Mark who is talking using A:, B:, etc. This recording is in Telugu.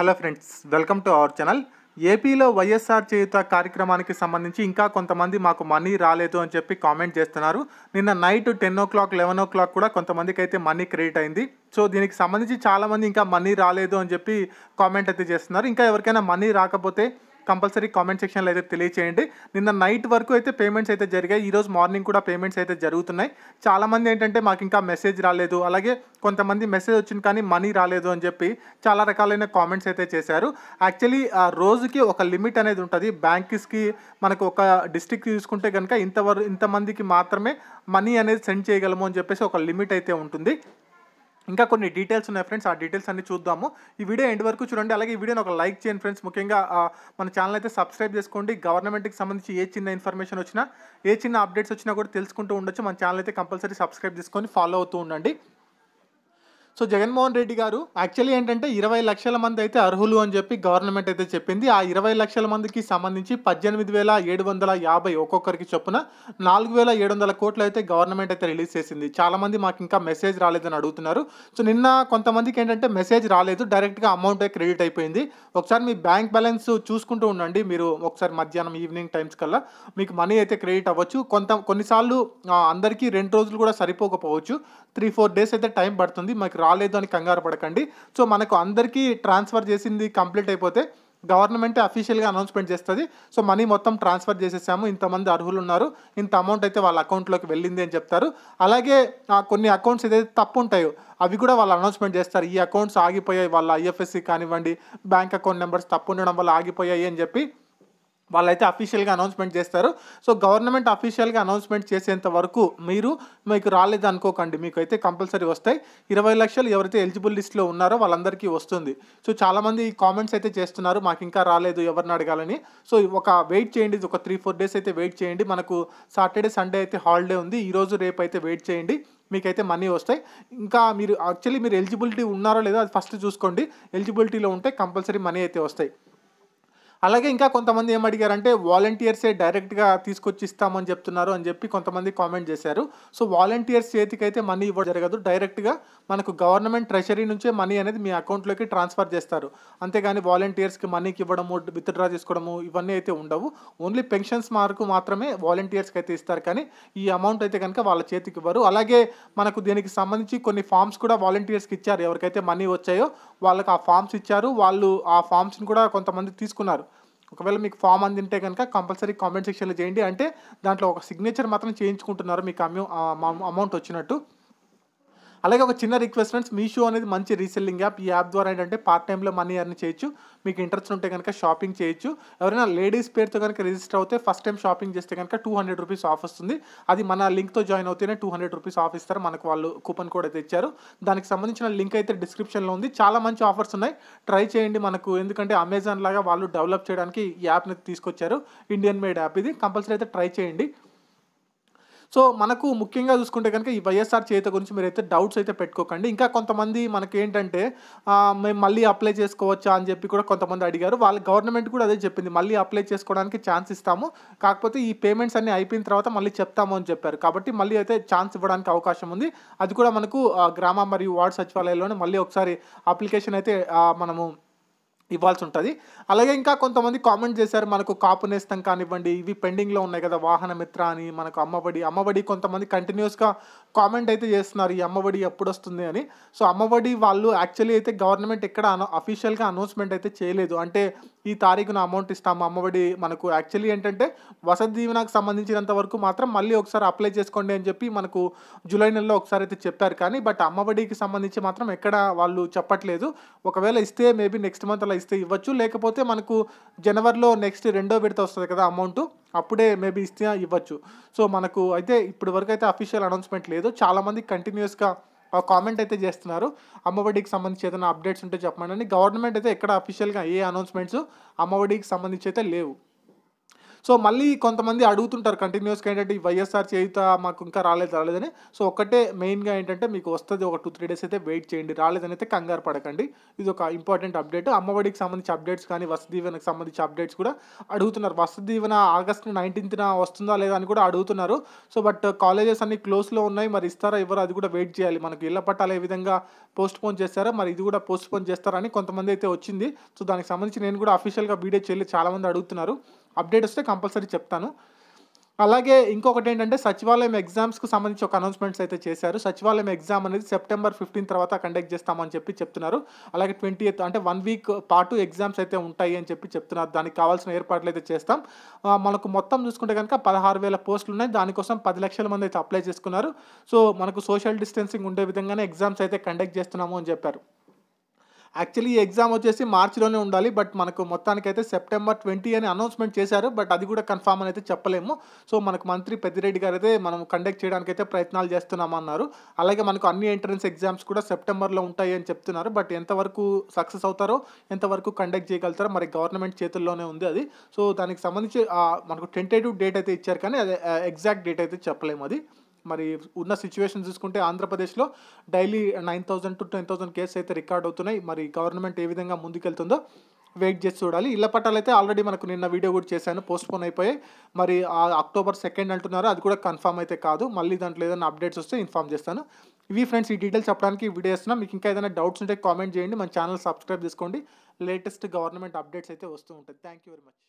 A: hello friends welcome to our channel ఏపీలో వైఎస్ఆర్ చేయుత కార్యక్రమానికి సంబంధించి ఇంకా కొంతమంది మాకు మనీ రాలేదు అని చెప్పి కామెంట్ చేస్తున్నారు నిన్న night ten o'clock eleven o'clock కూడా కొంతమందికి అయితే మనీ క్రెడిట్ అయింది సో దీనికి సంబంధించి చాలామంది ఇంకా మనీ రాలేదు అని చెప్పి కామెంట్ అయితే చేస్తున్నారు ఇంకా ఎవరికైనా మనీ రాకపోతే కంపల్సరీ కామెంట్ సెక్షన్లో అయితే తెలియచేయండి నిన్న నైట్ వరకు అయితే పేమెంట్స్ అయితే జరిగాయి ఈరోజు మార్నింగ్ కూడా పేమెంట్స్ అయితే జరుగుతున్నాయి చాలామంది ఏంటంటే మాకు ఇంకా మెసేజ్ రాలేదు అలాగే కొంతమంది మెసేజ్ వచ్చింది కానీ మనీ రాలేదు అని చెప్పి చాలా రకాలైన కామెంట్స్ అయితే చేశారు యాక్చువల్లీ ఆ రోజుకి ఒక లిమిట్ అనేది ఉంటుంది బ్యాంక్స్కి మనకు ఒక డిస్ట్రిక్ట్ తీసుకుంటే కనుక ఇంతవరకు ఇంతమందికి మాత్రమే మనీ అనేది సెండ్ చేయగలము అని చెప్పేసి ఒక లిమిట్ అయితే ఉంటుంది ఇంకా కొన్ని డీటెయిల్స్ ఉన్నాయి ఫ్రెండ్స్ ఆ డీటెయిల్స్ అన్ని చూద్దాము ఈ వీడియో ఎండ్ వరకు చూడండి అలాగే ఈ వీడియోని ఒక లైక్ చేయండి ఫ్రెండ్స్ ముఖ్యంగా మన ఛానల్ అయితే సబ్స్క్రైబ్ చేసుకోండి గవర్నమెంట్కి సంబంధించి ఏ చిన్న ఇన్ఫర్మేషన్ వచ్చినా ఏ చిన్న అప్డేట్స్ వచ్చినా కూడా తెలుసుకుంటూ ఉండొచ్చు మన ఛానల్ అయితే కంపల్సరీ సబ్స్క్రైబ్ చేసుకొని ఫాలో అవుతూ ఉండండి సో జగన్మోహన్ రెడ్డి గారు యాక్చువల్లీ ఏంటంటే ఇరవై లక్షల మంది అయితే అర్హులు అని చెప్పి గవర్నమెంట్ అయితే చెప్పింది ఆ ఇరవై లక్షల మందికి సంబంధించి పద్దెనిమిది వేల ఏడు వందల యాభై ఒక్కొక్కరికి చొప్పున నాలుగు వేల ఏడు వందల కోట్లు అయితే గవర్నమెంట్ అయితే రిలీజ్ చేసింది చాలామంది మాకు ఇంకా మెసేజ్ రాలేదని అడుగుతున్నారు సో నిన్న కొంతమందికి ఏంటంటే మెసేజ్ రాలేదు డైరెక్ట్గా అమౌంట్ క్రెడిట్ అయిపోయింది ఒకసారి మీ బ్యాంక్ బ్యాలెన్స్ చూసుకుంటూ ఉండండి మీరు ఒకసారి మధ్యాహ్నం ఈవినింగ్ టైమ్స్ కల్లా మీకు మనీ అయితే క్రెడిట్ అవ్వచ్చు కొంత కొన్నిసార్లు అందరికీ రెండు రోజులు కూడా సరిపోకపోవచ్చు త్రీ ఫోర్ డేస్ అయితే టైం పడుతుంది మాకు రా రాలేదు అని కంగారు పడకండి సో మనకు అందరికీ ట్రాన్స్ఫర్ చేసింది కంప్లీట్ అయిపోతే గవర్నమెంటే అఫీషియల్గా అనౌన్స్మెంట్ చేస్తుంది సో మనీ మొత్తం ట్రాన్స్ఫర్ చేసేసాము ఇంతమంది అర్హులు ఉన్నారు ఇంత అమౌంట్ అయితే వాళ్ళ అకౌంట్లోకి వెళ్ళింది అని చెప్తారు అలాగే కొన్ని అకౌంట్స్ ఏదైతే తప్పు ఉంటాయో అవి కూడా వాళ్ళు అనౌన్స్మెంట్ చేస్తారు ఈ అకౌంట్స్ ఆగిపోయాయి వాళ్ళ ఐఎఫ్ఎస్సి కానివ్వండి బ్యాంక్ అకౌంట్ నెంబర్స్ తప్పు ఉండడం వల్ల ఆగిపోయాయి అని చెప్పి వాళ్ళైతే అఫీషియల్గా అనౌన్స్మెంట్ చేస్తారు సో గవర్నమెంట్ అఫీషియల్గా అనౌన్స్మెంట్ చేసేంత వరకు మీరు మీకు రాలేదు అనుకోకండి మీకు అయితే కంపల్సరీ వస్తాయి ఇరవై లక్షలు ఎవరైతే ఎలిజిబుల్ లిస్ట్లో ఉన్నారో వాళ్ళందరికీ వస్తుంది సో చాలామంది కామెంట్స్ అయితే చేస్తున్నారు మాకు ఇంకా రాలేదు ఎవరిని అడగాలని సో ఒక వెయిట్ చేయండి ఒక త్రీ ఫోర్ డేస్ అయితే వెయిట్ చేయండి మనకు సాటర్డే సండే అయితే హాలిడే ఉంది ఈరోజు రేపు అయితే వెయిట్ చేయండి మీకైతే మనీ వస్తాయి ఇంకా మీరు యాక్చువల్లీ మీరు ఎలిజిబిలిటీ ఉన్నారో లేదో అది ఫస్ట్ చూసుకోండి ఎలిజిబిలిటీలో ఉంటే కంపల్సరీ మనీ అయితే వస్తాయి అలాగే ఇంకా కొంతమంది ఏం అడిగారంటే వాలంటీర్సే డైరెక్ట్గా తీసుకొచ్చి ఇస్తామని చెప్తున్నారు అని చెప్పి కొంతమంది కామెంట్ చేశారు సో వాలంటీర్స్ చేతికైతే మనీ ఇవ్వడం జరగదు డైరెక్ట్గా మనకు గవర్నమెంట్ ట్రెషరీ నుంచే మనీ అనేది మీ అకౌంట్లోకి ట్రాన్స్ఫర్ చేస్తారు అంతేగాని వాలంటీర్స్కి మనీకి ఇవ్వడము విత్డ్రా చేసుకోవడము ఇవన్నీ అయితే ఉండవు ఓన్లీ పెన్షన్స్ మార్కు మాత్రమే వాలంటీర్స్కి అయితే ఇస్తారు కానీ ఈ అమౌంట్ అయితే కనుక వాళ్ళ చేతికి ఇవ్వరు అలాగే మనకు దీనికి సంబంధించి కొన్ని ఫామ్స్ కూడా వాలంటీర్స్కి ఇచ్చారు ఎవరికైతే మనీ వచ్చాయో వాళ్ళకి ఆ ఫామ్స్ ఇచ్చారు వాళ్ళు ఆ ఫామ్స్ని కూడా కొంతమంది తీసుకున్నారు ఒకవేళ మీకు ఫామ్ అందింటే కనుక కంపల్సరీ కామెంట్ సెక్షన్లో చేయండి అంటే దాంట్లో ఒక సిగ్నేచర్ మాత్రం చేయించుకుంటున్నారు మీకు అమౌంట్ వచ్చినట్టు అలాగే ఒక చిన్న రిక్వెస్ట్ ఫ్రెండ్స్ మీషో అనేది మంచి రీసెల్లింగ్ యాప్ ఈ యాప్ ద్వారా ఏంటంటే పార్ట్ టైంలో మనీ అర్న్ చేయొచ్చు మీకు ఇంట్రెస్ట్ ఉంటే కనుక షాపింగ్ చేయొచ్చు ఎవరైనా లేడీస్ పేరుతో కనుక రిజిస్టర్ అవుతే ఫస్ట్ టైం షాపింగ్ చేస్తే కనుక టూ హండ్రెడ్ రూపీస్ ఆఫ్ వస్తుంది అది మన లింక్తో జాయిన్ అవుతేనే టూ హండ్రెడ్ రూపీస్ ఆఫ్ ఇస్తారు మనకు వాళ్ళు కూపన్ కోడ్ అయితే ఇచ్చారు దానికి సంబంధించిన లింక్ అయితే డిస్క్రిప్షన్లో ఉంది చాలా మంచి ఆఫర్స్ ఉన్నాయి ట్రై చేయండి మనకు ఎందుకంటే అమెజాన్ లాగా వాళ్ళు డెవలప్ చేయడానికి ఈ యాప్ని తీసుకొచ్చారు ఇండియన్ మేడ్ యాప్ ఇది కంపల్సరీ అయితే ట్రై చేయండి సో మనకు ముఖ్యంగా చూసుకుంటే కనుక ఈ వైఎస్ఆర్ చేత గురించి మీరు అయితే డౌట్స్ అయితే పెట్టుకోకండి ఇంకా కొంతమంది మనకి ఏంటంటే మేము మళ్ళీ అప్లై చేసుకోవచ్చా అని చెప్పి కూడా కొంతమంది అడిగారు వాళ్ళ గవర్నమెంట్ కూడా అదే చెప్పింది మళ్ళీ అప్లై చేసుకోవడానికి ఛాన్స్ ఇస్తాము కాకపోతే ఈ పేమెంట్స్ అన్ని అయిపోయిన తర్వాత మళ్ళీ చెప్తాము అని చెప్పారు కాబట్టి మళ్ళీ అయితే ఛాన్స్ ఇవ్వడానికి అవకాశం ఉంది అది కూడా మనకు గ్రామ మరియు వార్డ్ సచివాలయంలోనే మళ్ళీ ఒకసారి అప్లికేషన్ అయితే మనము ఇవ్వాల్సి ఉంటుంది అలాగే ఇంకా కొంతమంది కామెంట్ చేశారు మనకు కాపు నేస్తం కానివ్వండి ఇవి పెండింగ్లో ఉన్నాయి కదా వాహన మిత్ర అని మనకు అమ్మఒడి అమ్మఒడి కొంతమంది కంటిన్యూస్గా కామెంట్ అయితే చేస్తున్నారు ఈ అమ్మఒడి ఎప్పుడు వస్తుంది అని సో అమ్మఒడి వాళ్ళు యాక్చువల్లీ అయితే గవర్నమెంట్ ఎక్కడ అఫీషియల్గా అనౌన్స్మెంట్ అయితే చేయలేదు అంటే ఈ తారీఖున అమౌంట్ ఇస్తాము అమ్మఒడి మనకు యాక్చువల్లీ ఏంటంటే వసతి దీవెనకు సంబంధించినంత వరకు మాత్రం మళ్ళీ ఒకసారి అప్లై చేసుకోండి అని చెప్పి మనకు జూలై నెలలో ఒకసారి అయితే చెప్పారు కానీ బట్ అమ్మఒడికి సంబంధించి మాత్రం ఎక్కడ వాళ్ళు చెప్పట్లేదు ఒకవేళ ఇస్తే మేబీ నెక్స్ట్ మంత్ అలా ఇస్తే ఇవ్వచ్చు లేకపోతే మనకు జనవరిలో నెక్స్ట్ రెండో విడత వస్తుంది కదా అమౌంట్ అప్పుడే మేబీ ఇస్తే ఇవ్వచ్చు సో మనకు అయితే ఇప్పటి వరకు అయితే అఫీషియల్ అనౌన్స్మెంట్ లేదు చాలామంది కంటిన్యూస్గా ఒక కామెంట్ అయితే చేస్తున్నారు అమ్మఒడికి సంబంధించి ఏదైనా అప్డేట్స్ ఉంటే చెప్పమండి గవర్నమెంట్ అయితే ఎక్కడ అఫీషియల్గా ఏ అనౌన్స్మెంట్స్ అమ్మఒడికి సంబంధించి అయితే లేవు సో మళ్ళీ కొంతమంది అడుగుతుంటారు కంటిన్యూస్గా ఏంటంటే ఈ వైఎస్ఆర్ చేయుత మాకు ఇంకా రాలేదు రాలేదని సో ఒకటే మెయిన్గా ఏంటంటే మీకు వస్తుంది ఒక టూ త్రీ డేస్ అయితే వెయిట్ చేయండి రాలేదని అయితే కంగారు పడకండి ఇది ఒక ఇంపార్టెంట్ అప్డేట్ అమ్మఒడికి సంబంధించి అప్డేట్స్ కానీ వసతి దీవెనకు సంబంధించి అప్డేట్స్ కూడా అడుగుతున్నారు వసతి దీవెన ఆగస్ట్ నైన్టీన్త్న వస్తుందా లేదా అని కూడా అడుగుతున్నారు సో బట్ కాలేజెస్ అన్ని క్లోజ్లో ఉన్నాయి మరి ఇస్తారా ఎవరు అది కూడా వెయిట్ చేయాలి మనకు ఇళ్ల పట్టాలు ఏ విధంగా పోస్ట్ పోన్ చేస్తారా మరి ఇది కూడా పోస్ట్ పోన్ చేస్తారని కొంతమంది అయితే వచ్చింది సో దానికి సంబంధించి నేను కూడా అఫీషియల్గా వీడియో చేయలేదు చాలామంది అడుగుతున్నారు అప్డేట్ వస్తే కంపల్సరీ చెప్తాను అలాగే ఇంకొకటి ఏంటంటే సచివాలయం ఎగ్జామ్స్కి సంబంధించి ఒక అనౌన్స్మెంట్స్ అయితే చేశారు సచివాలయం ఎగ్జామ్ అనేది సెప్టెంబర్ ఫిఫ్టీన్ తర్వాత కండక్ట్ చేస్తామని చెప్పి చెప్తున్నారు అలాగే ట్వంటీ ఎయిత్ అంటే వన్ వీక్ పాటు ఎగ్జామ్స్ అయితే ఉంటాయి అని చెప్పి చెప్తున్నారు దానికి కావాల్సిన ఏర్పాట్లు అయితే చేస్తాం మనకు మొత్తం చూసుకుంటే కనుక పదహారు వేల పోస్టులు ఉన్నాయి దానికోసం పది లక్షల మంది అయితే అప్లై చేసుకున్నారు సో మనకు సోషల్ డిస్టెన్సింగ్ ఉండే విధంగానే ఎగ్జామ్స్ అయితే కండక్ట్ చేస్తున్నాము అని చెప్పారు యాక్చువల్లీ ఈ ఎగ్జామ్ వచ్చేసి మార్చిలోనే ఉండాలి బట్ మనకు మొత్తానికైతే సెప్టెంబర్ ట్వంటీ అని అనౌన్స్మెంట్ చేశారు బట్ అది కూడా కన్ఫామ్ అని అయితే చెప్పలేము సో మనకు మంత్రి పెద్దిరెడ్డి గారు అయితే మనం కండక్ట్ చేయడానికి అయితే ప్రయత్నాలు చేస్తున్నామన్నారు అలాగే మనకు అన్ని ఎంట్రన్స్ ఎగ్జామ్స్ కూడా సెప్టెంబర్లో ఉంటాయి అని చెప్తున్నారు బట్ ఎంతవరకు సక్సెస్ అవుతారో ఎంతవరకు కండక్ట్ చేయగలుగుతారో మరి గవర్నమెంట్ చేతుల్లోనే ఉంది అది సో దానికి సంబంధించి మనకు టెంటేటివ్ డేట్ అయితే ఇచ్చారు కానీ అది ఎగ్జాక్ట్ డేట్ అయితే చెప్పలేము అది మరి ఉన్న సిచ్యువేషన్ చూసుకుంటే ఆంధ్రప్రదేశ్లో daily nine thousand to ten thousand cases అయితే రికార్డ్ అవుతున్నాయి మరి గవర్నమెంట్ ఏ విధంగా ముందుకెళ్తుందో వెయిట్ చేసి చూడాలి ఇళ్ల పట్టాలు అయితే ఆల్రెడీ మనకు నిన్న వీడియో కూడా చేశాను పోస్ట్పోన్ అయిపోయాయి మరి ఆ అక్టోబర్ సెకండ్ అంటున్నారు అది కూడా కన్ఫామ్ అయితే కాదు మళ్ళీ దాంట్లో ఏదైనా అప్డేట్స్ వస్తే ఇన్ఫామ్ చేస్తాను ఇవి ఫ్రెండ్స్ ఈ డీటెయిల్స్ చెప్పడానికి వీడియో వేస్తున్నాం మీకు ఇంకా ఏదైనా డౌట్స్ ఉంటే కామెంట్ చేయండి మన ఛానల్ సబ్స్క్రైబ్ చేసుకోండి లేటెస్ట్ గవర్నమెంట్ అప్డేట్స్ అయితే వస్తూ ఉంటాయి థ్యాంక్ యూ వెరీ మచ్